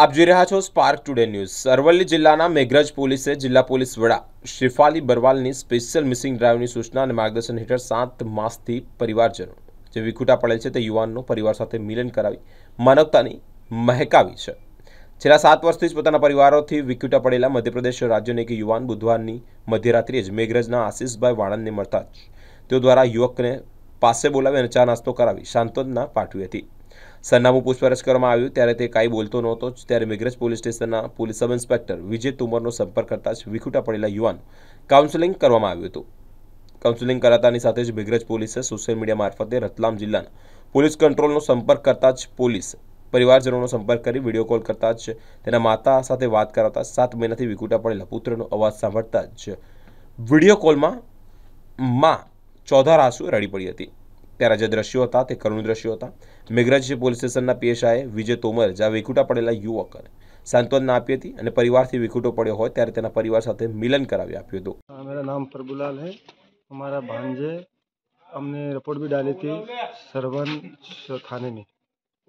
આપ જોઈ રહ્યા છો સ્પાર્ક ટુડે ન્યૂઝ અરવલ્લી જિલ્લાના મેઘરજ પોલીસે જિલ્લા પોલીસ વડા શિફાલી બરવાલની સ્પેશિયલ મિસિંગ ડ્રાઈવની સૂચના અને માર્ગદર્શન હેઠળ સાત માસથી પરિવારજનો જે વિખૂટા પડેલ છે તે યુવાનનો પરિવાર સાથે મિલન કરાવી માનવતાની મહેકાવી છે છેલ્લા સાત વર્ષથી જ પોતાના પરિવારોથી વિખૂટા પડેલા મધ્યપ્રદેશ રાજ્યનો એક યુવાન બુધવારની મધ્યરાત્રિએ જ મેઘરજના આશીષભાઈ વાણંદને મળતા જ તેઓ દ્વારા યુવકને પાસે બોલાવી અને ચા નાસ્તો કરાવી સાંત્વના પાઠવી હતી સરનામું પૂછપરછ કરવામાં આવ્યું ત્યારે તે કાંઈ બોલતો નહોતો ત્યારે મેઘરજ પોલીસ સ્ટેશનના પોલીસ સબ ઇન્સ્પેક્ટર વિજય તુમરનો સંપર્ક કરતા જ વિખુટા પડેલા યુવાન કાઉન્સેલિંગ કરવામાં આવ્યું હતું કાઉન્સેલિંગ કરાતાની સાથે જ મેઘરજ પોલીસે સોશિયલ મીડિયા મારફતે રતલામ જિલ્લાના પોલીસ કંટ્રોલનો સંપર્ક કરતા જ પોલીસ પરિવારજનોનો સંપર્ક કરી વિડીયો કોલ કરતા જ તેના માતા સાથે વાત કરાતા સાત મહિનાથી વિખુટા પડેલા પુત્રનો અવાજ સાંભળતા જ વિડીયો કોલમાં માં ચૌધા રાસુએ રડી પડી હતી ત્યારે જે દ્રશ્યો હતા તે કરુણ દ્રશ્યો હતા મેઘરજ પોલીસ સ્ટેશનના પીએસઆઈએ વિજય તોમર જ્યાં વિખૂટા પડેલા યુવકને સાંત્વના આપી હતી અને પરિવારથી વિખૂટો પડ્યો હોય ત્યારે તેના પરિવાર સાથે મિલન કરાવી આપ્યું હતું મેરા નામ પ્રભુલાલ હૈ हमारा भांजे हमने रिपोर्ट भी डाली थी सरवन थाने में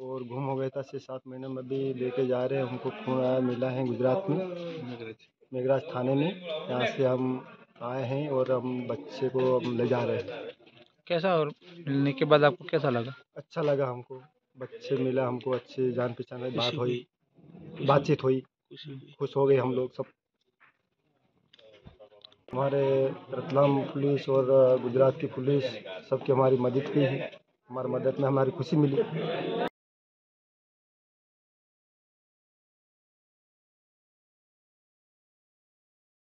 और गुम हो गया था छः सात महीने में भी लेके जा रहे हैं हमको खून आया मिला है गुजरात में मेघराज थाने में यहाँ से हम आए हैं और हम बच्चे को अब ले जा रहे हैं कैसा और मिलने के बाद आपको कैसा लगा अच्छा लगा हमको बच्चे मिला हमको अच्छे जान पहचान में बात हुई बातचीत हुई खुश हो गए हम लोग सब हमारे रतलाम पुलिस और गुजरात की पुलिस सबकी हमारी मदद की है हमारी मदद में हमारी खुशी मिली